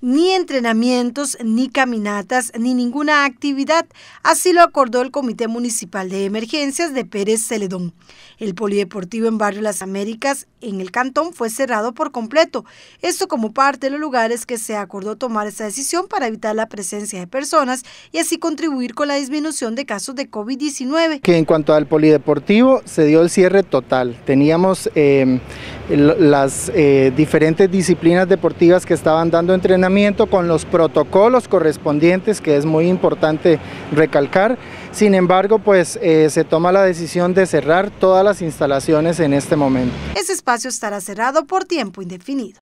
ni entrenamientos, ni caminatas, ni ninguna actividad. Así lo acordó el Comité Municipal de Emergencias de Pérez Celedón. El polideportivo en Barrio Las Américas, en el cantón, fue cerrado por completo. Esto como parte de los lugares que se acordó tomar esta decisión para evitar la presencia de personas y así contribuir con la disminución de casos de COVID-19. Que en cuanto al polideportivo, se dio el cierre total. Teníamos... Eh, las eh, diferentes disciplinas deportivas que estaban dando entrenamiento con los protocolos correspondientes, que es muy importante recalcar. Sin embargo, pues eh, se toma la decisión de cerrar todas las instalaciones en este momento. Ese espacio estará cerrado por tiempo indefinido.